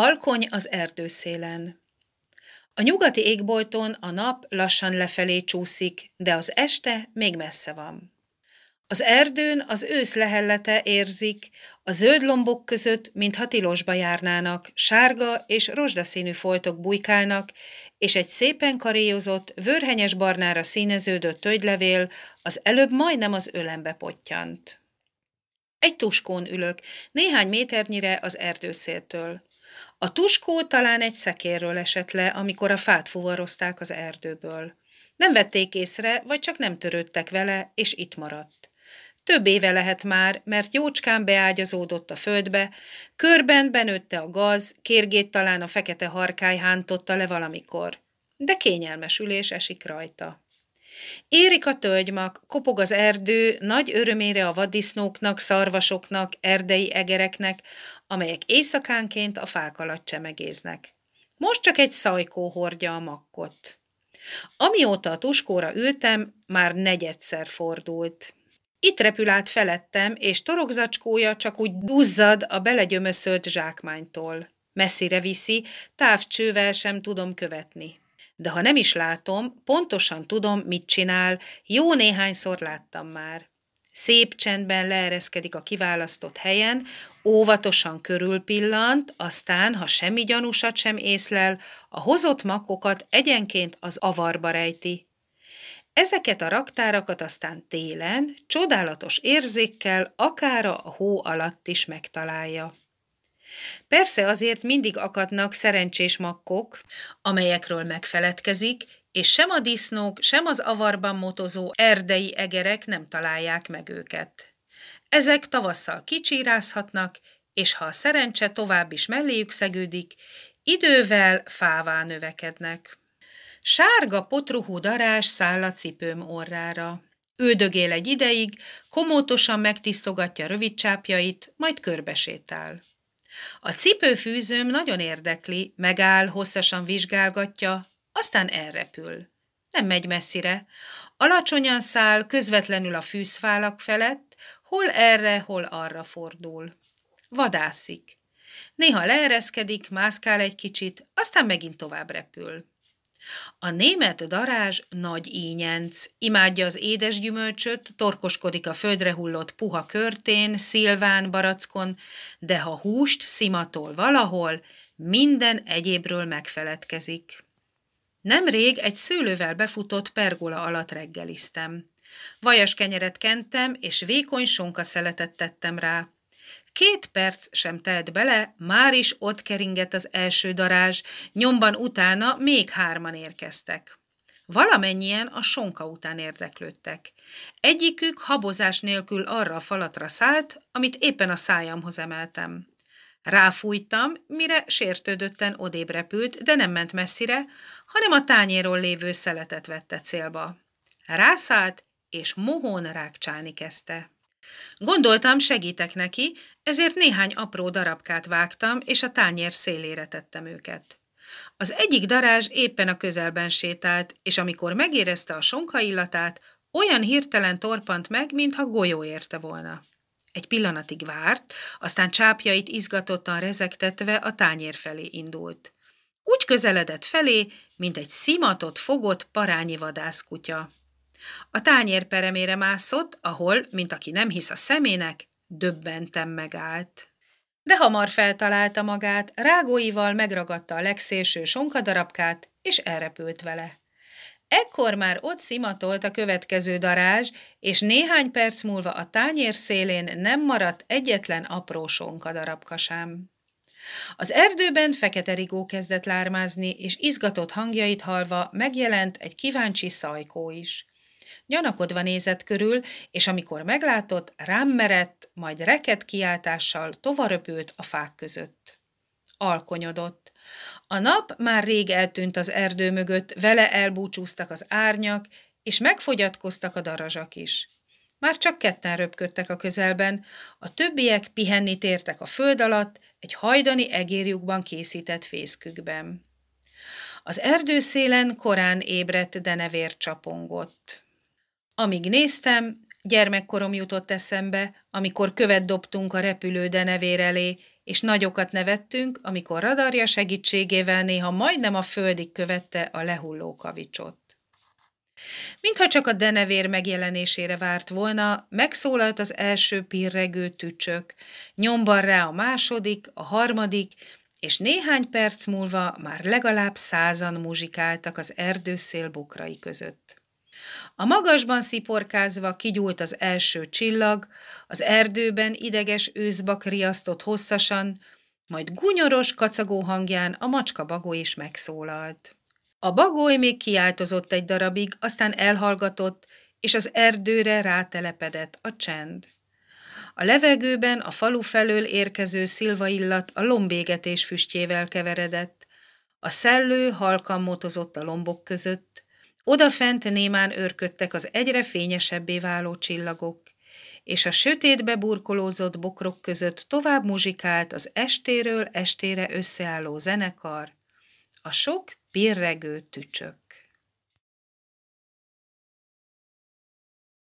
Alkony az erdőszélen. A nyugati égbolton a nap lassan lefelé csúszik, de az este még messze van. Az erdőn az ősz lehellete érzik, a zöld lombok között, mintha tilosba járnának, sárga és rozsdaszínű foltok bujkálnak, és egy szépen karéjozott, vörhenyes barnára színeződött tögylevél az előbb majdnem az ölembe pottyant. Egy tuskón ülök, néhány méternyire az erdőszéltől. A tuskó talán egy szekérről esett le, amikor a fát fuvarozták az erdőből. Nem vették észre, vagy csak nem törődtek vele, és itt maradt. Több éve lehet már, mert jócskán beágyazódott a földbe, körben benőtte a gaz, kérgét talán a fekete harkály hántotta le valamikor. De kényelmes ülés esik rajta. Érik a tölgymak, kopog az erdő, nagy örömére a vaddisznóknak, szarvasoknak, erdei egereknek, amelyek éjszakánként a fák alatt csemegéznek. Most csak egy szajkó hordja a makkot. Amióta a tuskóra ültem, már negyedszer fordult. Itt repül át felettem, és torokzacskója csak úgy duzzad a belegyömöszölt zsákmánytól. Messzire viszi, távcsővel sem tudom követni de ha nem is látom, pontosan tudom, mit csinál, jó néhányszor láttam már. Szép csendben leereszkedik a kiválasztott helyen, óvatosan körülpillant, aztán, ha semmi gyanúsat sem észlel, a hozott makokat egyenként az avarba rejti. Ezeket a raktárakat aztán télen, csodálatos érzékkel akár a hó alatt is megtalálja. Persze azért mindig akadnak szerencsés makkok, amelyekről megfeledkezik, és sem a disznók, sem az avarban motozó erdei egerek nem találják meg őket. Ezek tavasszal kicsírázhatnak, és ha a szerencse tovább is melléjük szegődik, idővel fává növekednek. Sárga potruhú darás száll a cipőm orrára. Ődögél egy ideig, komótosan megtisztogatja rövid csápjait, majd körbesétál. A cipőfűzőm nagyon érdekli, megáll, hosszasan vizsgálgatja, aztán elrepül. Nem megy messzire. Alacsonyan száll, közvetlenül a fűszfálak felett, hol erre, hol arra fordul. Vadászik. Néha leereszkedik, mászkál egy kicsit, aztán megint tovább repül. A német darázs nagy ínyenc, imádja az édes gyümölcsöt, torkoskodik a földre hullott puha körtén, szilván barackon, de ha húst szimatol valahol, minden egyébről megfeledkezik. Nemrég egy szőlővel befutott pergola alatt reggeliztem. Vajas kenyeret kentem, és vékony sonka szeletet tettem rá. Két perc sem telt bele, már is ott keringett az első darázs, nyomban utána még hárman érkeztek. Valamennyien a sonka után érdeklődtek. Egyikük habozás nélkül arra a falatra szállt, amit éppen a szájamhoz emeltem. Ráfújtam, mire sértődötten odébrepült, de nem ment messzire, hanem a tányéról lévő szeletet vette célba. Rászállt, és mohón rákcsálni kezdte. Gondoltam, segítek neki, ezért néhány apró darabkát vágtam, és a tányér szélére tettem őket. Az egyik darázs éppen a közelben sétált, és amikor megérezte a sonka illatát, olyan hirtelen torpant meg, mintha golyó érte volna. Egy pillanatig várt, aztán csápjait izgatottan rezegtetve a tányér felé indult. Úgy közeledett felé, mint egy szimatot fogott parányi vadászkutya. A tányér peremére mászott, ahol, mint aki nem hisz a szemének, döbbentem megállt. De hamar feltalálta magát, rágóival megragadta a legszélső sonkadarabkát, és elrepült vele. Ekkor már ott szimatolt a következő darázs, és néhány perc múlva a tányér szélén nem maradt egyetlen apró sonkadarabka sem. Az erdőben fekete rigó kezdett lármázni, és izgatott hangjait halva megjelent egy kíváncsi szajkó is. Gyanakodva nézett körül, és amikor meglátott, rám merett, majd reket kiáltással tovaröpült a fák között. Alkonyodott. A nap már rég eltűnt az erdő mögött, vele elbúcsúztak az árnyak, és megfogyatkoztak a darazsak is. Már csak ketten röpködtek a közelben, a többiek pihenni tértek a föld alatt, egy hajdani egérjukban készített fészkükben. Az erdőszélen korán ébredt de nevér csapongott. Amíg néztem, gyermekkorom jutott eszembe, amikor követ dobtunk a repülő denevér elé, és nagyokat nevettünk, amikor radarja segítségével néha majdnem a földig követte a lehulló kavicsot. Mintha csak a denevér megjelenésére várt volna, megszólalt az első pirregő tücsök, nyomban rá a második, a harmadik, és néhány perc múlva már legalább százan muzsikáltak az erdőszél bukrai között. A magasban sziporkázva kigyúlt az első csillag, az erdőben ideges őszbak riasztott hosszasan, majd gunyoros, kacagó hangján a macska bagó is megszólalt. A bagoly még kiáltozott egy darabig, aztán elhallgatott, és az erdőre rátelepedett a csend. A levegőben a falu felől érkező szilvaillat a lombégetés füstjével keveredett, a szellő halkan motozott a lombok között, Odafent némán örködtek az egyre fényesebbé váló csillagok, és a sötétbe burkolózott bokrok között tovább muzsikált az estéről estére összeálló zenekar, a sok pirregő tücsök.